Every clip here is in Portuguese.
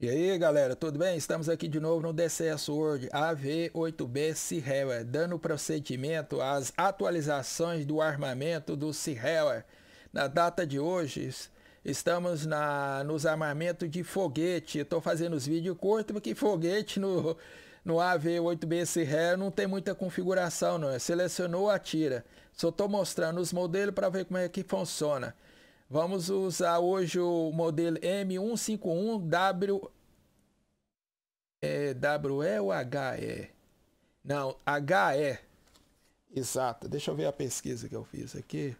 E aí galera, tudo bem? Estamos aqui de novo no DCS World AV8B Seahawk, dando procedimento às atualizações do armamento do Seahawk. Na data de hoje, estamos na, nos armamentos de foguete. Estou fazendo os vídeos curtos porque foguete no, no AV8B Seahawk não tem muita configuração não. Selecionou, atira. Só estou mostrando os modelos para ver como é que funciona. Vamos usar hoje o modelo M151W é, WE ou HE? Não, HE. Exato. Deixa eu ver a pesquisa que eu fiz aqui.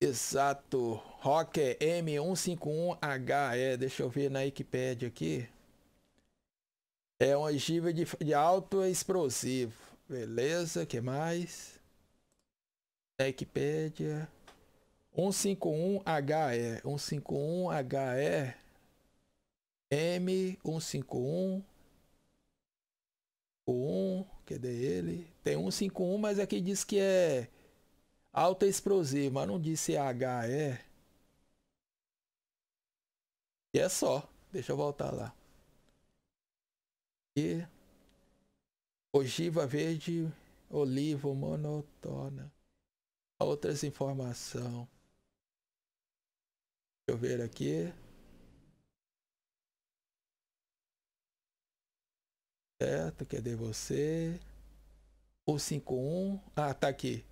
Exato. Rocker é M151HE. Deixa eu ver na Wikipedia aqui. É um ogiva de, de alto explosivo. Beleza, que mais? Na Wikipedia. 151HE, 151HE, M151, 1, cadê ele? Tem 151, mas aqui é diz que é alta explosiva, mas não disse é HE. E é só, deixa eu voltar lá. E ogiva verde, olivo, monotona. Outras informações eu ver aqui. Certo, cadê você? O 51. Ah, tá aqui.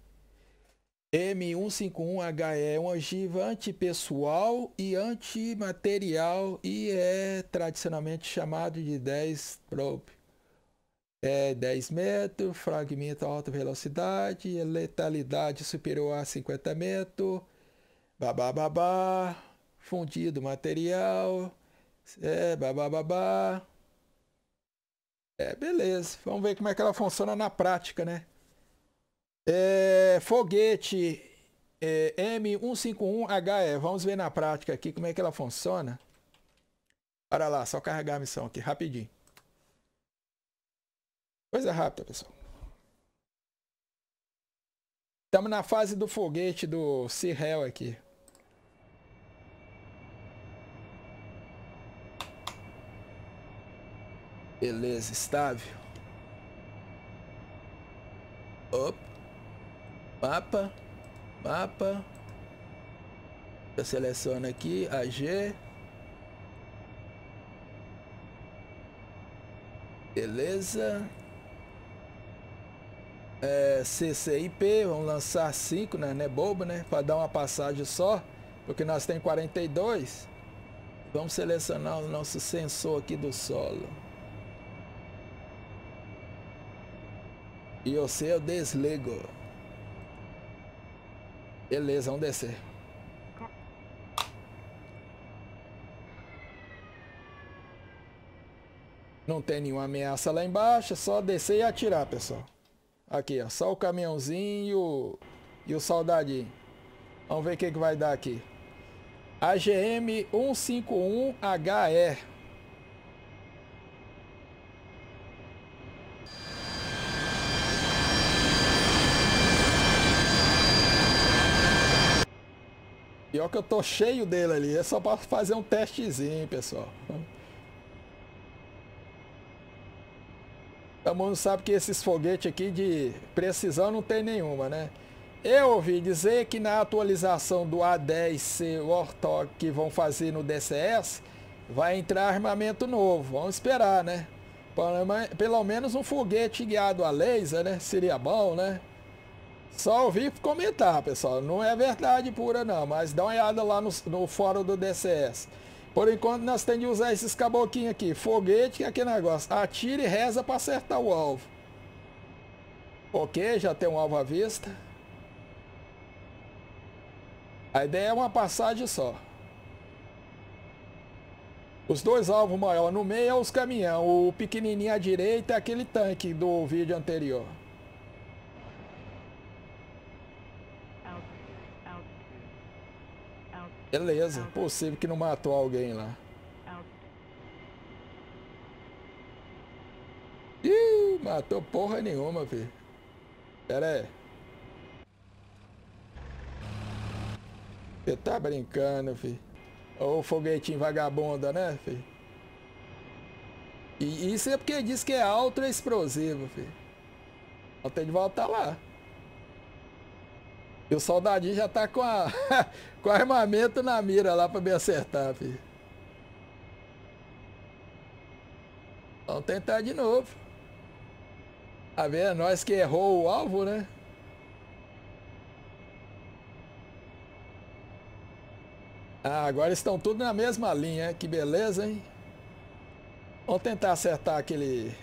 M151HE é um ogiva antipessoal e antimaterial e é tradicionalmente chamado de 10 probe. É 10 metros, fragmento a alta velocidade, letalidade superior a 50 metros, babá babá fundido material, é, babá, É, beleza. Vamos ver como é que ela funciona na prática, né? É, foguete é, M151HE. Vamos ver na prática aqui como é que ela funciona. Para lá, só carregar a missão aqui, rapidinho. Coisa rápida, pessoal. Estamos na fase do foguete do Cirrel aqui. Beleza, estável. Op. Mapa. Mapa. Eu seleciono aqui, AG. Beleza. É, CCIP, vamos lançar 5, né? Não é bobo, né? Para dar uma passagem só, porque nós tem 42. Vamos selecionar o nosso sensor aqui do solo. E o seu desligo. Beleza, vamos descer. Não tem nenhuma ameaça lá embaixo, é só descer e atirar, pessoal. Aqui, ó, só o caminhãozinho e o, e o soldadinho. Vamos ver o que, que vai dar aqui. AGM 151HE. Pior que eu tô cheio dele ali. É só pra fazer um testezinho, pessoal. Todo mundo sabe que esses foguetes aqui de precisão não tem nenhuma, né? Eu ouvi dizer que na atualização do A10C Warthog que vão fazer no DCS, vai entrar armamento novo. Vamos esperar, né? Pelo menos um foguete guiado a laser, né? Seria bom, né? Só ouvi comentar, pessoal. Não é verdade pura, não. Mas dá uma olhada lá no, no fórum do DCS. Por enquanto, nós temos de usar esses caboclinhos aqui. Foguete, é aquele negócio. Atira e reza para acertar o alvo. Ok, já tem um alvo à vista. A ideia é uma passagem só. Os dois alvos maiores no meio é os caminhão. O pequenininho à direita é aquele tanque do vídeo anterior. Beleza, possível que não matou alguém lá. Ih, matou porra nenhuma, filho. Pera aí. Você tá brincando, filho. Ô foguetinho vagabunda, né, filho? E isso é porque diz que é alto explosivo, filho. Então, Ela tem de voltar lá. E o soldadinho já tá com, a, com armamento na mira lá pra me acertar, filho. Vamos tentar de novo. a tá ver Nós que errou o alvo, né? Ah, agora estão tudo na mesma linha. Que beleza, hein? Vamos tentar acertar aquele...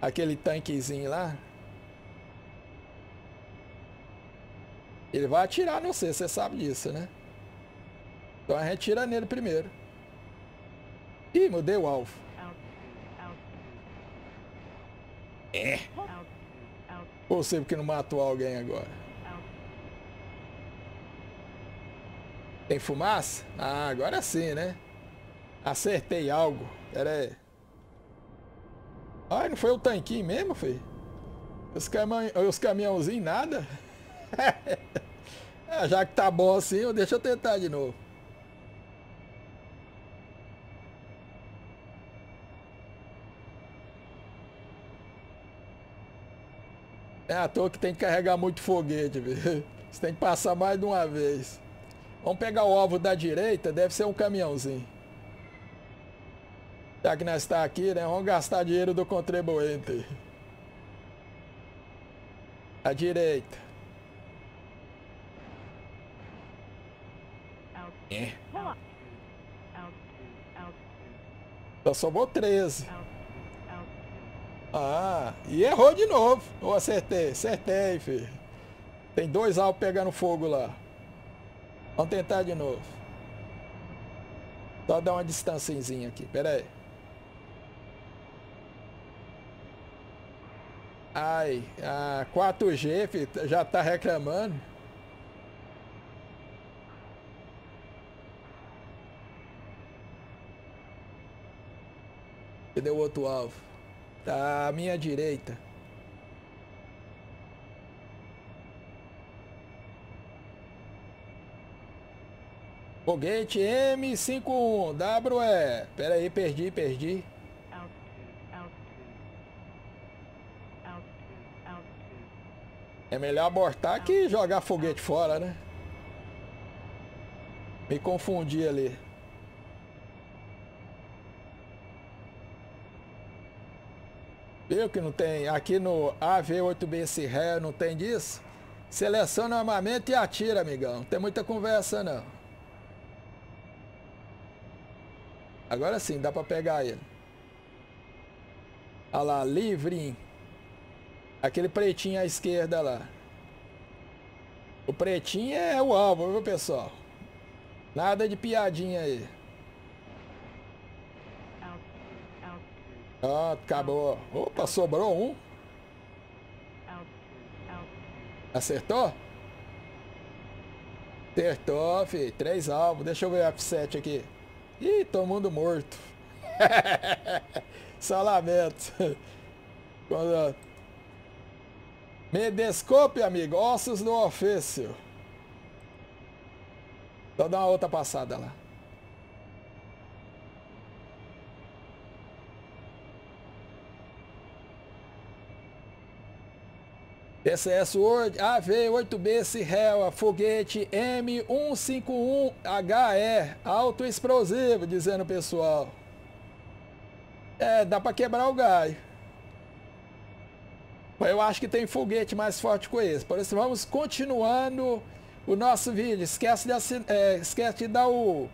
Aquele tanquezinho lá. Ele vai atirar não sei, você sabe disso, né? Então a gente atira nele primeiro. Ih, mudei o alvo. É. Ou sei porque não matou alguém agora. Tem fumaça? Ah, agora sim, né? Acertei algo. Pera aí. Ai, não foi o tanquinho mesmo, filho? Os, cami os caminhãozinhos nada? É, já que tá bom assim, deixa eu tentar de novo. É à toa que tem que carregar muito foguete, viu? Você tem que passar mais de uma vez. Vamos pegar o ovo da direita, deve ser um caminhãozinho. Já que nós está aqui, né? Vamos gastar dinheiro do contribuinte. A direita. É. Só somou 13. Ah, e errou de novo. Ou acertei? Acertei, filho. Tem dois alvos pegando fogo lá. Vamos tentar de novo. Só dar uma distanciazinha aqui. Pera aí. Ai, a 4G, filho, já tá reclamando. Cadê o outro alvo? Tá à minha direita. Foguete M51, WE. Pera aí, perdi, perdi. É melhor abortar que jogar foguete fora, né? Me confundi ali. Viu que não tem? Aqui no AV8BC Ré não tem disso? Seleciona o armamento e atira, amigão. Não tem muita conversa, não. Agora sim, dá pra pegar ele. Olha lá, livrinho. Aquele pretinho à esquerda lá. O pretinho é o alvo, viu, pessoal? Nada de piadinha aí. Ah, acabou. Opa, sobrou um. Acertou? Acertou, fi. Três alvos. Deixa eu ver o F7 aqui. Ih, todo mundo morto. Só lamento. Quando... Me desculpe, amigo. Ossos no ofício. Só dá uma outra passada lá. TCS Word AV8B Cirrela, foguete M151HE, alto explosivo, dizendo o pessoal. É, dá pra quebrar o galho. Eu acho que tem foguete mais forte que esse. Por isso, vamos continuando o nosso vídeo. Esquece de, assin... é, esquece de dar o...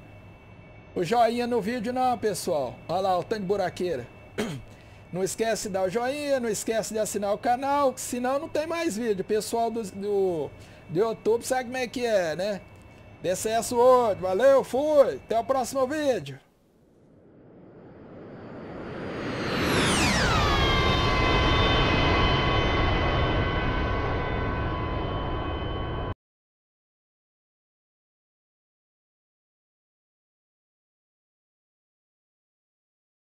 o joinha no vídeo não, pessoal. Olha lá, o tanto de buraqueira. Não esquece de dar o joinha, não esquece de assinar o canal, senão não tem mais vídeo. Pessoal do, do, do YouTube sabe como é que é, né? Decesso hoje. Valeu, fui. Até o próximo vídeo.